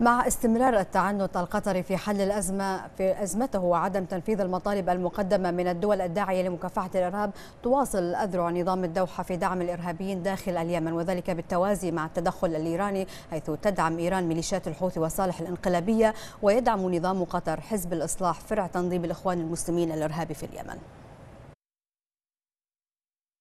مع استمرار التعنت القطري في حل الأزمة في أزمته وعدم تنفيذ المطالب المقدمة من الدول الداعية لمكافحة الإرهاب تواصل أذرع نظام الدوحة في دعم الإرهابيين داخل اليمن وذلك بالتوازي مع التدخل الإيراني حيث تدعم إيران ميليشيات الحوثي وصالح الإنقلابية ويدعم نظام قطر حزب الإصلاح فرع تنظيم الإخوان المسلمين الإرهابي في اليمن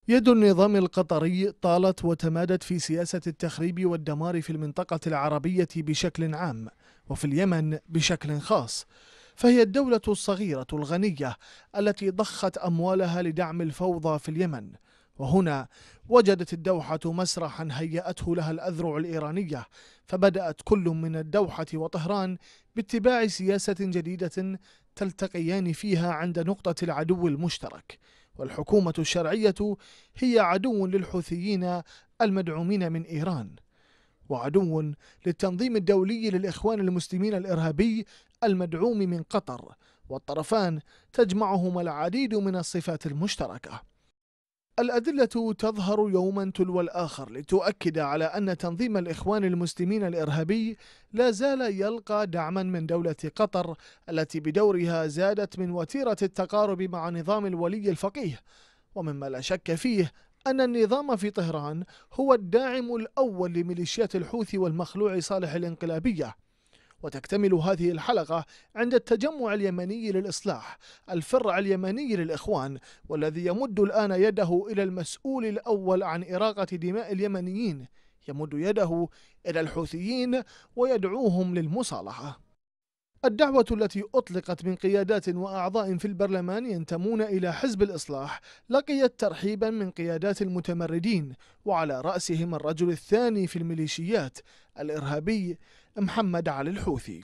يد النظام القطري طالت وتمادت في سياسة التخريب والدمار في المنطقة العربية بشكل عام وفي اليمن بشكل خاص فهي الدولة الصغيرة الغنية التي ضخت أموالها لدعم الفوضى في اليمن وهنا وجدت الدوحة مسرحا هيأته لها الأذرع الإيرانية فبدأت كل من الدوحة وطهران باتباع سياسة جديدة تلتقيان فيها عند نقطة العدو المشترك والحكومة الشرعية هي عدو للحوثيين المدعومين من إيران وعدو للتنظيم الدولي للإخوان المسلمين الإرهابي المدعوم من قطر والطرفان تجمعهما العديد من الصفات المشتركه الأدلة تظهر يوما تلو الآخر لتؤكد على أن تنظيم الإخوان المسلمين الإرهابي لا زال يلقى دعما من دولة قطر التي بدورها زادت من وتيرة التقارب مع نظام الولي الفقيه ومما لا شك فيه أن النظام في طهران هو الداعم الأول لميليشيات الحوثي والمخلوع صالح الانقلابية وتكتمل هذه الحلقة عند التجمع اليمني للإصلاح الفرع اليمني للإخوان والذي يمد الآن يده إلى المسؤول الأول عن إراقة دماء اليمنيين يمد يده إلى الحوثيين ويدعوهم للمصالحة الدعوة التي أطلقت من قيادات وأعضاء في البرلمان ينتمون إلى حزب الإصلاح لقيت ترحيبا من قيادات المتمردين وعلى رأسهم الرجل الثاني في الميليشيات الإرهابي محمد علي الحوثي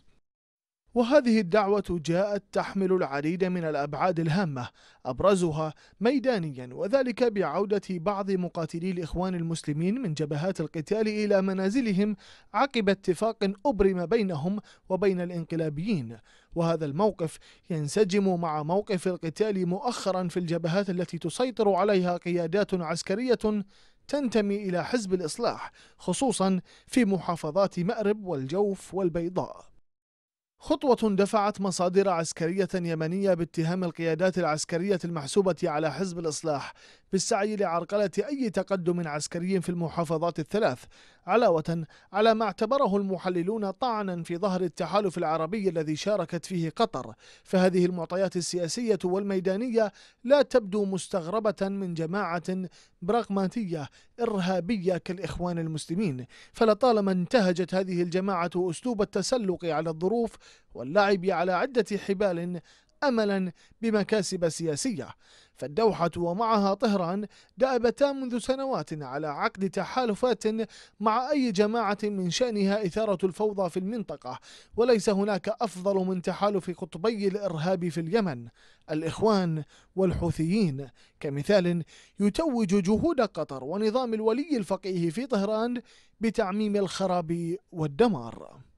وهذه الدعوة جاءت تحمل العديد من الأبعاد الهامة أبرزها ميدانيا وذلك بعودة بعض مقاتلي الإخوان المسلمين من جبهات القتال إلى منازلهم عقب اتفاق أبرم بينهم وبين الإنقلابيين وهذا الموقف ينسجم مع موقف القتال مؤخرا في الجبهات التي تسيطر عليها قيادات عسكرية تنتمي إلى حزب الإصلاح خصوصا في محافظات مأرب والجوف والبيضاء خطوة دفعت مصادر عسكرية يمنية باتهام القيادات العسكرية المحسوبة على حزب الإصلاح بالسعي لعرقلة أي تقدم عسكري في المحافظات الثلاث علاوة على ما اعتبره المحللون طعنا في ظهر التحالف العربي الذي شاركت فيه قطر فهذه المعطيات السياسية والميدانية لا تبدو مستغربة من جماعة براغماتية إرهابية كالإخوان المسلمين فلطالما انتهجت هذه الجماعة أسلوب التسلق على الظروف واللعب على عدة حبال املا بمكاسب سياسيه فالدوحه ومعها طهران دابتا منذ سنوات على عقد تحالفات مع اي جماعه من شانها اثاره الفوضى في المنطقه وليس هناك افضل من تحالف قطبي الارهاب في اليمن الاخوان والحوثيين كمثال يتوج جهود قطر ونظام الولي الفقيه في طهران بتعميم الخراب والدمار